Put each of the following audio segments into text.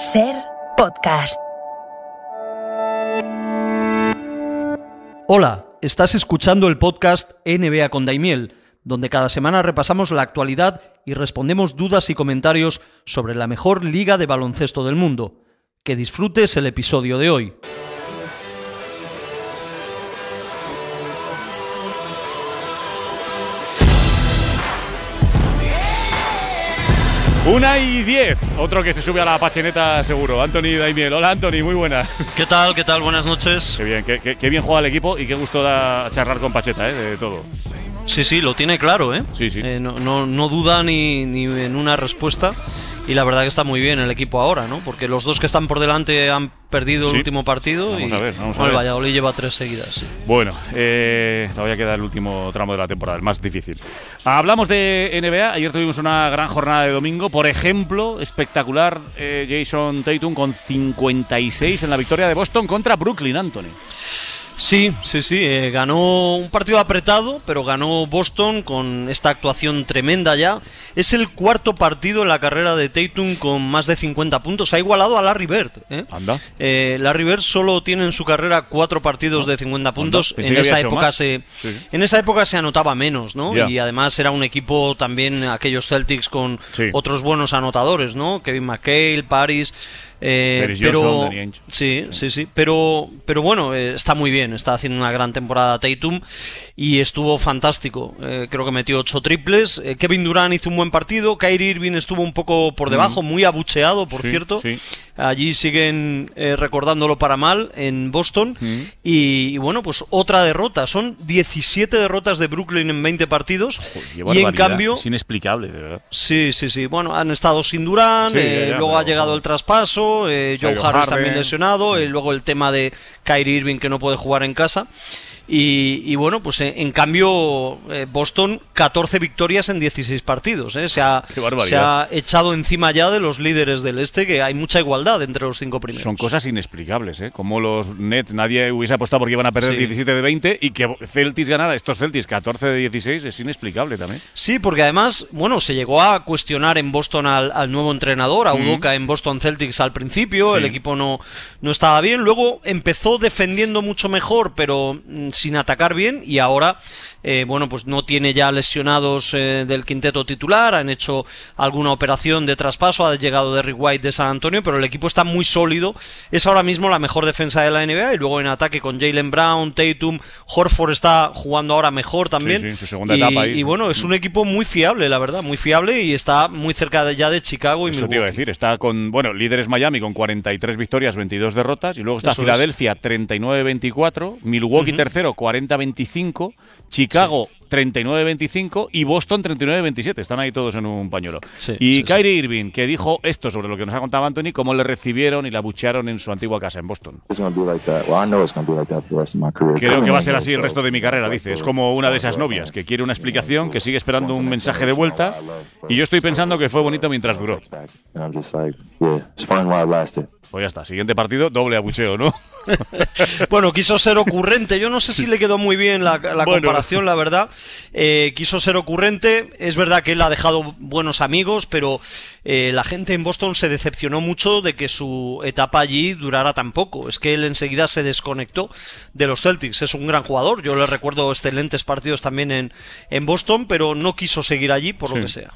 Ser podcast. Hola, estás escuchando el podcast NBA con Daimiel, donde cada semana repasamos la actualidad y respondemos dudas y comentarios sobre la mejor liga de baloncesto del mundo. Que disfrutes el episodio de hoy. Una y 10, otro que se sube a la pacheneta seguro, Anthony Daimiel. Hola Anthony, muy buenas. ¿Qué tal? ¿Qué tal? Buenas noches. Qué bien, qué, bien juega el equipo y qué gusto da charlar con Pacheta, eh, de todo. Sí, sí, lo tiene claro, ¿eh? Sí, sí. Eh, no, no, no, duda ni, ni en una respuesta y la verdad que está muy bien el equipo ahora, ¿no? Porque los dos que están por delante han perdido el último partido vamos y a ver, vamos a ver. Valladolid lleva tres seguidas. Bueno, eh, todavía queda el último tramo de la temporada, el más difícil. Hablamos de NBA, ayer tuvimos una gran jornada de domingo, por ejemplo, espectacular eh, Jason Tatum con 56 en la victoria de Boston contra Brooklyn, Anthony. Sí, sí, sí, eh, ganó un partido apretado, pero ganó Boston con esta actuación tremenda ya. Es el cuarto partido en la carrera de Tatum con más de 50 puntos. Ha igualado a Larry Bird. ¿eh? Anda. Eh, Larry Bird solo tiene en su carrera cuatro partidos de 50 puntos. En esa, época se, en esa época se anotaba menos, ¿no? Y además era un equipo también, aquellos Celtics con otros buenos anotadores, ¿no? Kevin McHale, Paris. Eh, pero, sí, sí, sí, Pero, pero bueno, eh, está muy bien. Está haciendo una gran temporada Tatum y estuvo fantástico. Eh, creo que metió ocho triples. Kevin Durant hizo un buen partido. Kyrie Irving estuvo un poco por mm. debajo, muy abucheado, por cierto. Allí siguen recordándolo para mal en Boston. Mm. Y, bueno, pues otra derrota. Son 17 derrotas de Brooklyn en 20 partidos. y en cambio. Es inexplicable, de verdad. Sí, sí, sí. Bueno, han estado sin Durant. luego ha llegado el traspaso eh, Joe Harris también lesionado, y mm. eh, luego el tema de Kyrie Irving que no puede jugar en casa. Y, bueno, pues eh, en cambio eh, Boston 14 victorias en 16 partidos. Eh. Se, ha, echado encima ya de los líderes del este, que hay mucha igualdad entre los cinco primeros. Son cosas inexplicables, ¿eh? como los Nets, nadie hubiese apostado porque iban a perder el 17 de 20 y que Celtics ganara estos Celtics 14 de 16 es inexplicable también. Sí, porque además, bueno, se llegó a cuestionar en Boston al, nuevo entrenador, a Udoca en Boston Celtics al principio, el equipo no, no estaba bien, luego empezó defendiendo mucho mejor, pero mm, sin atacar bien y ahora, eh, bueno, pues no tiene ya lesionados eh, del quinteto titular, han hecho alguna operación de traspaso, ha llegado Derrick White de San Antonio, pero el equipo está muy sólido, es ahora mismo la mejor defensa de la NBA y luego en ataque con Jalen Brown, Tatum, Horford está jugando ahora mejor también. Sí, su segunda etapa y, bueno, es un equipo muy fiable, la verdad, muy fiable y está muy cerca de, ya de Chicago y Eso te iba decir, está con, bueno, líderes Miami con 43 victorias, 22 derrotas y luego está Filadelfia 39-24, Milwaukee tercero 40-25. Chicago, sí. 39-25 y Boston 39-27. Están ahí todos en un pañuelo. y Kyrie Irving, que dijo esto sobre lo que nos ha contado Anthony, cómo le recibieron y la buchearon en su antigua casa en Boston. Creo que va a ser así el resto de mi carrera, dice. Es como una de esas novias que quiere una explicación, que sigue esperando un mensaje de vuelta. Y yo estoy pensando que fue bonito mientras duró. Pues ya está, siguiente partido, doble abucheo, ¿no? bueno, quiso ser ocurrente. Yo no sé si le quedó muy bien la, comparación, la verdad. Eh, quiso ser ocurrente. Es verdad que él ha dejado buenos amigos, pero eh, la gente en Boston se decepcionó mucho de que su etapa allí durara tan poco. Es que él enseguida se desconectó de los Celtics. Es un gran jugador. Yo le recuerdo excelentes partidos también en, en Boston, pero no quiso seguir allí por lo que sea.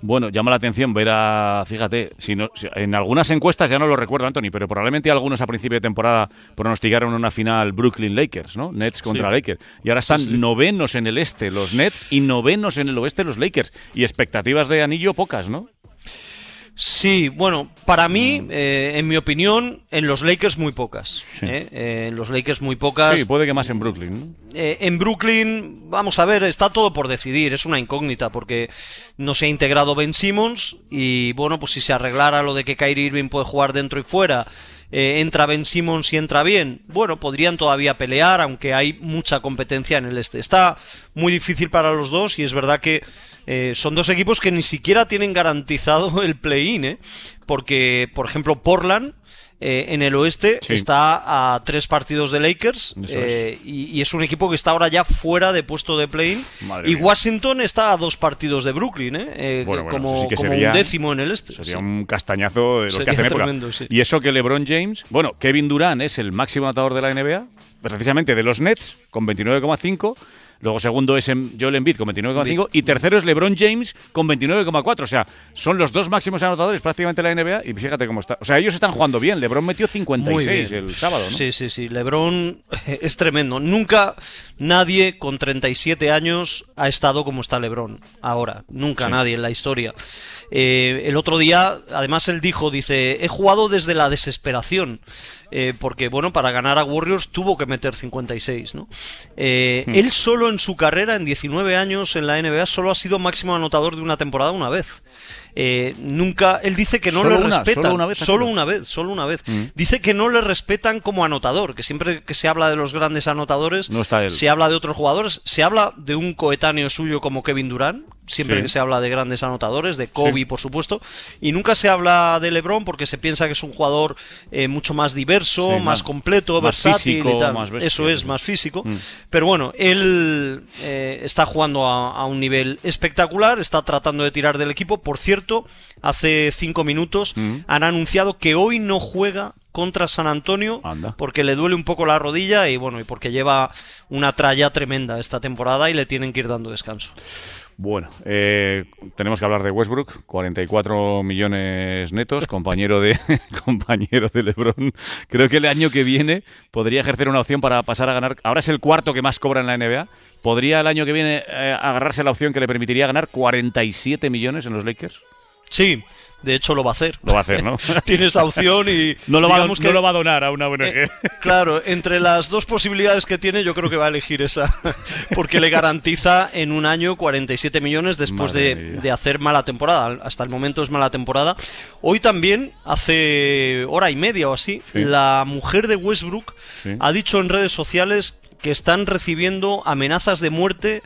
Bueno, llama la atención ver a, fíjate, si en algunas encuestas ya no lo recuerdo, Anthony, pero probablemente algunos a principio de temporada pronosticaron una final Brooklyn Lakers, ¿no? Nets contra Lakers. Y ahora están novenos en el este los Nets y novenos en el oeste los Lakers. Y expectativas de anillo pocas, ¿no? Sí, bueno, para mí, mm. eh, en mi opinión, en los Lakers muy pocas. en ¿eh? Eh, los Lakers muy pocas. Sí, puede que más en Brooklyn. en Brooklyn, vamos a ver, está todo por decidir, es una incógnita porque no se ha integrado Ben Simmons y bueno, pues si se arreglara lo de que Kyrie Irving puede jugar dentro y fuera, entra Ben Simmons y entra bien, bueno, podrían todavía pelear, aunque hay mucha competencia en el este. Está muy difícil para los dos y es verdad que eh, son dos equipos que ni siquiera tienen garantizado el play-in, ¿eh? porque, por ejemplo, Portland eh, en el oeste está a tres partidos de Lakers Y, es un equipo que está ahora ya fuera de puesto de play-in y Washington está a dos partidos de Brooklyn como, un décimo en el este sería un castañazo de lo que hace y eso que LeBron James bueno Kevin Durant es el máximo atador de la NBA precisamente de los Nets con 29,5 Luego segundo es Joel Embiid con 29,5 y tercero es LeBron James con 29,4. O sea, son los dos máximos anotadores prácticamente de la NBA y fíjate cómo está. O sea, ellos están jugando bien. LeBron metió 56 el sábado, Sí, sí, sí. LeBron es tremendo. Nunca nadie con 37 años ha estado como está LeBron ahora. Nunca nadie en la historia. Eh, el otro día, además, él dijo, dice, he jugado desde la desesperación, eh, porque, bueno, para ganar a Warriors tuvo que meter 56, ¿no? Eh, hmm. Él solo en su carrera, en 19 años en la NBA, solo ha sido máximo anotador de una temporada una vez. nunca, él dice que no le respetan. Solo una vez. Solo una vez, solo una vez. Dice que no le respetan como anotador, que siempre que se habla de los grandes anotadores, se habla de otros jugadores, se habla de un coetáneo suyo como Kevin Durant, siempre que se habla de grandes anotadores, de Kobe, por supuesto, y nunca se habla de LeBron porque se piensa que es un jugador eh, mucho más diverso, más, completo, más físico, Eso es, más físico. Mm. Pero bueno, él eh, está jugando a, un nivel espectacular, está tratando de tirar del equipo. Por cierto, hace cinco minutos mm. han anunciado que hoy no juega contra San Antonio porque le duele un poco la rodilla y bueno, y porque lleva una tralla tremenda esta temporada y le tienen que ir dando descanso. Bueno, eh, tenemos que hablar de Westbrook, 44 millones netos, compañero de compañero de LeBron. Creo que el año que viene podría ejercer una opción para pasar a ganar. Ahora es el cuarto que más cobra en la NBA. Podría el año que viene agarrarse eh, agarrarse la opción que le permitiría ganar 47 millones en los Lakers. Sí, de hecho, lo va a hacer. Lo va a hacer, ¿no? Tiene esa opción y. No lo, va, a donar a una ONG. Eh, claro, entre las dos posibilidades que tiene, yo creo que va a elegir esa. Porque le garantiza en un año 47 millones después de, hacer mala temporada. Hasta el momento es mala temporada. Hoy también, hace hora y media o así, la mujer de Westbrook ha dicho en redes sociales que están recibiendo amenazas de muerte,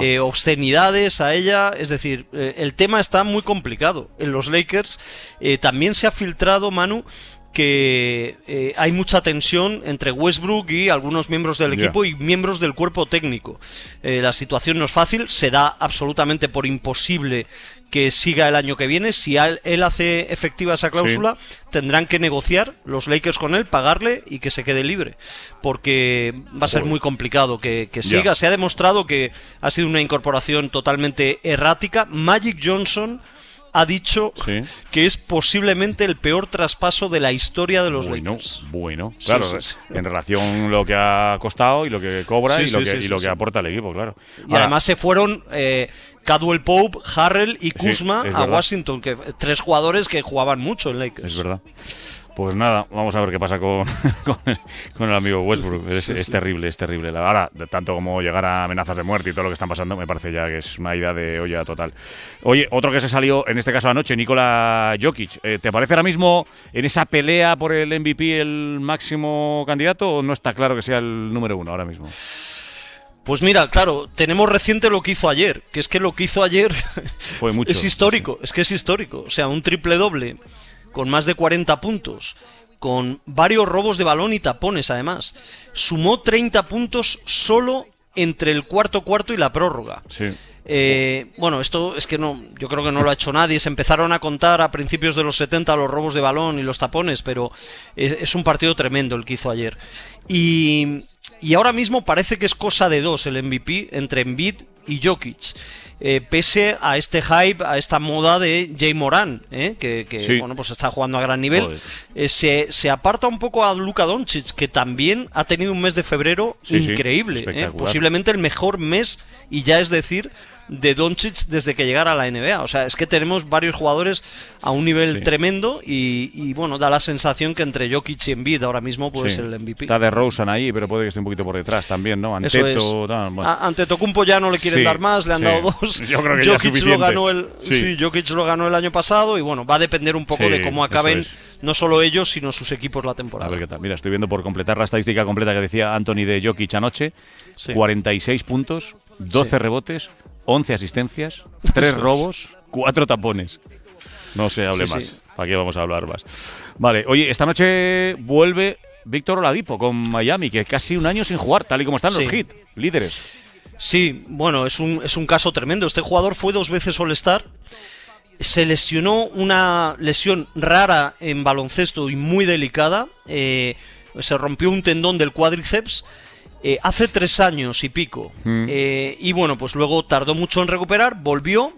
eh, obscenidades a ella. Es decir, eh, el tema está muy complicado. En los Lakers eh, también se ha filtrado, Manu, que hay mucha tensión entre Westbrook y algunos miembros del equipo y miembros del cuerpo técnico. la situación no es fácil, se da absolutamente por imposible que siga el año que viene. Si él hace efectiva esa cláusula, tendrán que negociar los Lakers con él, pagarle y que se quede libre. Porque va a ser muy complicado que, siga. Se ha demostrado que ha sido una incorporación totalmente errática. Magic Johnson ha dicho que es posiblemente el peor traspaso de la historia de los Lakers. Bueno, claro, en relación lo que ha costado y lo que cobra y lo que, aporta el equipo, claro. Y además se fueron eh, Cadwell Pope, Harrell y Kuzma a Washington, que tres jugadores que jugaban mucho en Lakers. Es verdad. Pues nada, vamos a ver qué pasa con, el amigo Westbrook. Es, es, terrible, es terrible. Ahora, tanto como llegar a amenazas de muerte y todo lo que están pasando, me parece ya que es una idea de olla total. Oye, otro que se salió, en este caso anoche, Nikola Jokic. Eh, ¿Te parece ahora mismo en esa pelea por el MVP el máximo candidato o no está claro que sea el número uno ahora mismo? Pues mira, claro, tenemos reciente lo que hizo ayer, que es que lo que hizo ayer es histórico, es que es histórico. O sea, un triple doble con más de 40 puntos, con varios robos de balón y tapones además. Sumó 30 puntos solo entre el cuarto cuarto y la prórroga. Sí. Eh, bueno, esto es que no, yo creo que no lo ha hecho nadie. Se empezaron a contar a principios de los 70 los robos de balón y los tapones, pero es, es un partido tremendo el que hizo ayer. Y, y ahora mismo parece que es cosa de dos el MVP entre Embiid y Jokic. Eh, pese a este hype, a esta moda de Jay Moran, eh, que, bueno, pues está jugando a gran nivel, eh, se, aparta un poco a Luka Doncic, que también ha tenido un mes de febrero increíble, posiblemente el mejor mes, y ya es decir, de Doncic desde que llegara a la NBA. O sea, es que tenemos varios jugadores a un nivel tremendo y, bueno, da la sensación que entre Jokic y Embiid ahora mismo puede ser el MVP. Está de Rosen ahí, pero puede que esté un poquito por detrás también, ¿no? Ante ya no le quieren dar más, le han dado dos. Yo creo que Jokic lo ganó el Jokic lo ganó el año pasado y bueno, va a depender un poco de cómo acaben no solo ellos, sino sus equipos la temporada. A ver qué tal. Mira, estoy viendo por completar la estadística completa que decía Anthony de Jokic anoche, 46 puntos, 12 rebotes, 11 asistencias, 3 robos, 4 tapones. No se hable más. aquí qué vamos a hablar más? Vale, oye, esta noche vuelve Víctor Oladipo con Miami, que casi un año sin jugar, tal y como están los hits, líderes. Sí, bueno, es un, caso tremendo. Este jugador fue dos veces All-Star. Se lesionó una lesión rara en baloncesto y muy delicada. Eh, se rompió un tendón del cuádriceps eh, hace tres años y pico. Mm. Eh, y bueno, pues luego tardó mucho en recuperar, volvió.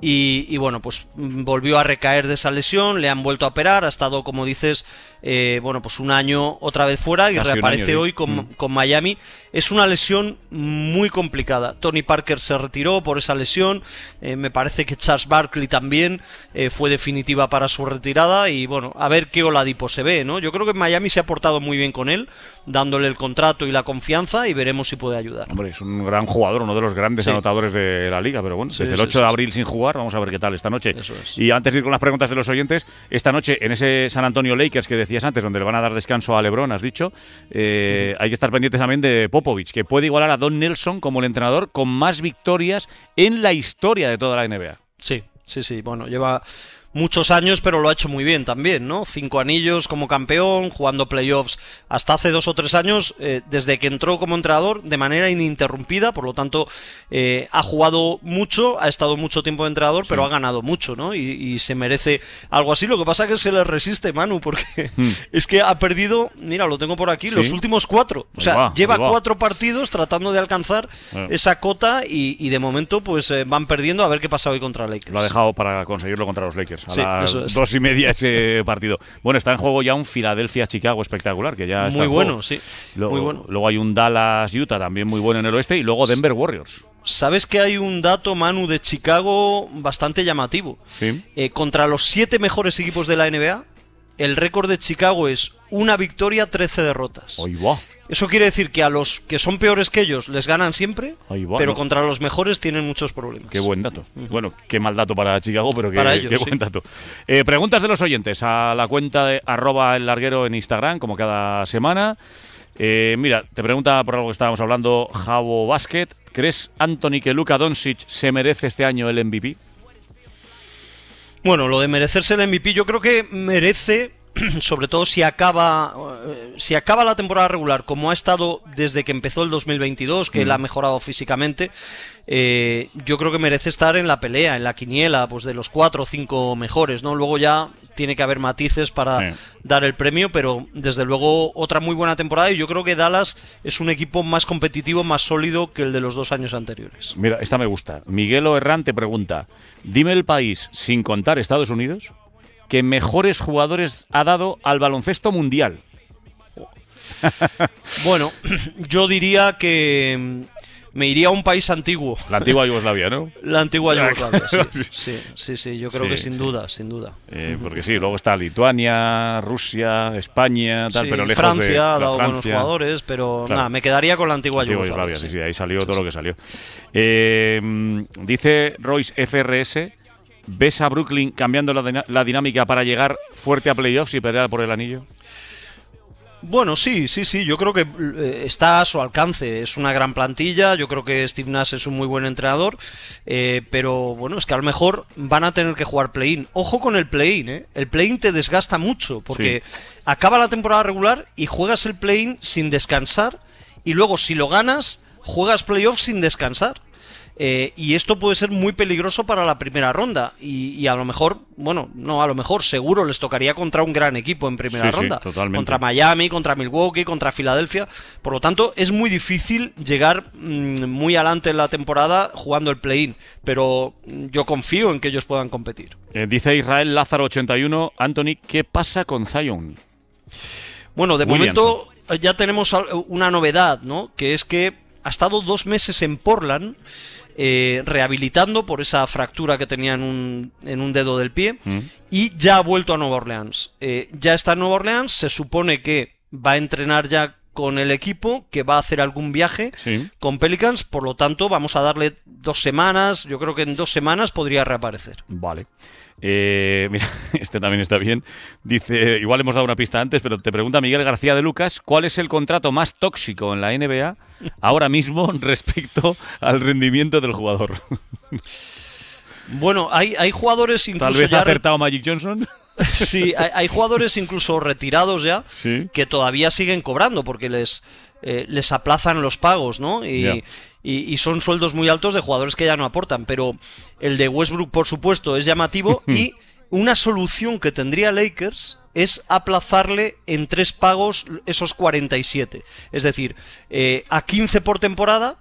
Y, bueno, pues volvió a recaer de esa lesión, le han vuelto a operar, ha estado, como dices, eh, bueno, pues un año otra vez fuera y reaparece hoy con, mm. con Miami es una lesión muy complicada. Tony Parker se retiró por esa lesión, eh, me parece que Charles Barkley también eh, fue definitiva para su retirada y bueno, a ver qué Oladipo se ve, ¿no? Yo creo que Miami se ha portado muy bien con él, dándole el contrato y la confianza y veremos si puede ayudar. Hombre, es un gran jugador, uno de los grandes anotadores de la liga, pero bueno, desde el 8 de abril sin jugar, vamos a ver qué tal esta noche. Y antes de ir con las preguntas de los oyentes, esta noche en ese San Antonio Lakers que decías antes, donde le van a dar descanso a Lebron, has dicho, eh, hay que estar pendientes también de que puede igualar a Don Nelson como el entrenador con más victorias en la historia de toda la NBA. Sí, sí, sí. Bueno, lleva muchos años, pero lo ha hecho muy bien también, ¿no? Cinco anillos como campeón, jugando playoffs hasta hace dos o tres años, eh, desde que entró como entrenador de manera ininterrumpida, por lo tanto eh, ha jugado mucho, ha estado mucho tiempo de entrenador, pero ha ganado mucho, ¿no? Y, se merece algo así. Lo que pasa es que se le resiste Manu, porque hmm. es que ha perdido, mira, lo tengo por aquí, los últimos cuatro. O sea, lleva cuatro partidos tratando de alcanzar ah. esa cota y, de momento pues eh, van perdiendo a ver qué pasa hoy contra Lakers. Lo ha dejado para conseguirlo contra los Lakers dos y media ese partido. Bueno, está en juego ya un Filadelfia-Chicago espectacular, que ya está Muy bueno, sí. Luego, bueno. Luego hay un Dallas-Utah también muy bueno en el oeste y luego Denver Warriors. ¿Sabes que hay un dato, Manu, de Chicago bastante llamativo? Eh, contra los siete mejores equipos de la NBA, el récord de Chicago es una victoria, 13 derrotas. Eso quiere decir que a los que son peores que ellos les ganan siempre, pero contra los mejores tienen muchos problemas. Qué buen dato. Bueno, qué mal dato para Chicago, pero qué, buen dato. Eh, preguntas de los oyentes a la cuenta de arroba el larguero en Instagram, como cada semana. Eh, mira, te pregunta por algo que estábamos hablando Javo Basket. ¿Crees, Anthony, que Luka Doncic se merece este año el MVP? Bueno, lo de merecerse el MVP, yo creo que merece sobre todo si acaba, eh, si acaba la temporada regular como ha estado desde que empezó el 2022, que él ha mm. mejorado físicamente, eh, yo creo que merece estar en la pelea, en la quiniela, pues de los cuatro o cinco mejores, ¿no? Luego ya tiene que haber matices para dar el premio, pero desde luego otra muy buena temporada y yo creo que Dallas es un equipo más competitivo, más sólido que el de los dos años anteriores. Mira, esta me gusta. Miguel Herrán te pregunta, dime el país sin contar Estados Unidos que mejores jugadores ha dado al baloncesto mundial. bueno, yo diría que mm, me iría a un país antiguo. La antigua Yugoslavia, ¿no? La antigua Yugoslavia, sí. Sí, sí, yo creo que sin duda, sin duda. Eh, porque sí, luego está Lituania, Rusia, España, tal, pero Francia, ha dado buenos jugadores, pero nada, me quedaría con la antigua, Yugoslavia. sí, sí, ahí salió todo lo que salió. Eh, mm, dice Royce FRS ¿Ves a Brooklyn cambiando la, dinámica para llegar fuerte a playoffs y pelear por el anillo? Bueno, sí, sí, sí, yo creo que eh, está a su alcance, es una gran plantilla, yo creo que Steve Nash es un muy buen entrenador, eh, pero bueno, es que a lo mejor van a tener que jugar play-in. Ojo con el play-in, eh, el play-in te desgasta mucho, porque acaba la temporada regular y juegas el play-in sin descansar, y luego si lo ganas, juegas playoffs sin descansar. Eh, y esto puede ser muy peligroso para la primera ronda. Y, a lo mejor, bueno, no, a lo mejor, seguro les tocaría contra un gran equipo en primera ronda. contra Miami, contra Milwaukee, contra Filadelfia. Por lo tanto, es muy difícil llegar mm, muy adelante en la temporada jugando el play-in. Pero mm, yo confío en que ellos puedan competir. Eh, dice Israel Lázaro 81. Anthony, ¿qué pasa con Zion? Bueno, de momento eh, ya tenemos una novedad, ¿no? Que es que ha estado dos meses en Portland. Eh, rehabilitando por esa fractura que tenía en un, dedo del pie mm. y ya ha vuelto a Nueva Orleans. Eh, ya está en Nueva Orleans, se supone que va a entrenar ya con el equipo que va a hacer algún viaje con Pelicans, por lo tanto vamos a darle dos semanas, yo creo que en dos semanas podría reaparecer. Vale. Eh, mira, este también está bien. Dice, igual hemos dado una pista antes, pero te pregunta Miguel García de Lucas, ¿cuál es el contrato más tóxico en la NBA ahora mismo respecto al rendimiento del jugador? Bueno, hay, jugadores incluso. Tal vez ha acertado Magic Johnson. Sí, hay, jugadores incluso retirados ya que todavía siguen cobrando porque les, eh, les aplazan los pagos, ¿no? Y, son sueldos muy altos de jugadores que ya no aportan. Pero el de Westbrook, por supuesto, es llamativo y una solución que tendría Lakers es aplazarle en tres pagos esos 47. Es decir, eh, a 15 por temporada,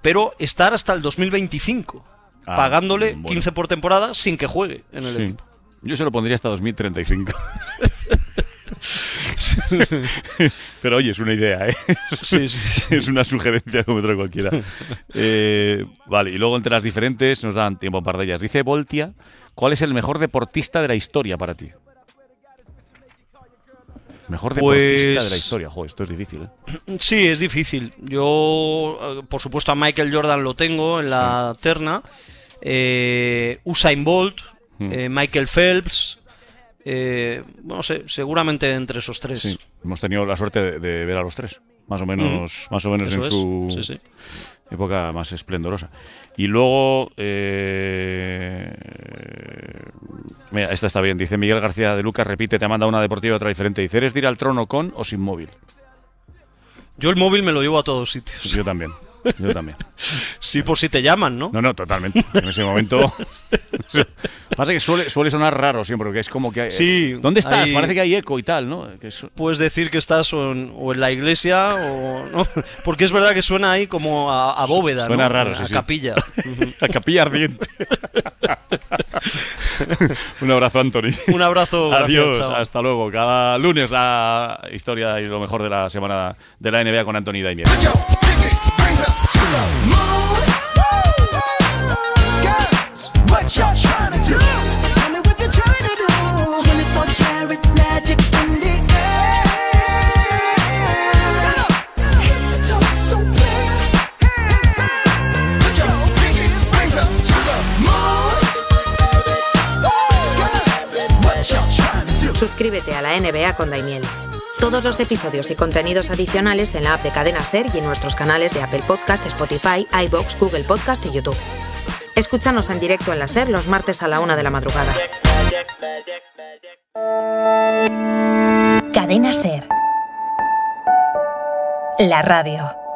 pero estar hasta el 2025. Ah, pagándole 15 por temporada sin que juegue en el equipo. Yo se lo pondría hasta 2035. Pero oye, es una idea, ¿eh? Es una sugerencia como otra cualquiera. Eh, vale, y luego entre las diferentes nos dan tiempo de ellas. Dice Voltia, ¿cuál es el mejor deportista de la historia para ti? Mejor deportista de la pues historia, joder, esto es difícil. ¿eh? Sí, es difícil. Yo, eh, por supuesto, a Michael Jordan lo tengo en la terna. Eh, Usain Bolt, mm. eh, Michael Phelps. Eh, no sé, seguramente entre esos tres. hemos tenido la suerte de, ver a los tres, más o menos, más o menos en su época más esplendorosa. Y luego, eh, mira, esta está bien, dice Miguel García de Lucas, repite, te ha mandado una deportiva otra diferente, dice, ¿eres de ir al trono con o sin móvil? Yo el móvil me lo llevo a todos sitios. Yo también. Yo también. Sí, por si te llaman, ¿no? No, no, totalmente. En ese momento. Pasa que suele, sonar raro siempre, porque es como que. Sí. ¿Dónde estás? Parece que hay eco y tal, ¿no? Puedes decir que estás o en, la iglesia o. Porque es verdad que suena ahí como a, bóveda. Suena raro, sí, A capilla. a capilla ardiente. Un abrazo, Anthony. Un abrazo. Adiós, hasta luego. Cada lunes la historia y lo mejor de la semana de la NBA con Anthony Daimiel. Suscríbete a la NBA con Daimiel todos los episodios y contenidos adicionales en la app de Cadena Ser y en nuestros canales de Apple Podcast, Spotify, iBox, Google Podcast y YouTube. Escúchanos en directo en la Ser los martes a la una de la madrugada. Cadena Ser. La radio.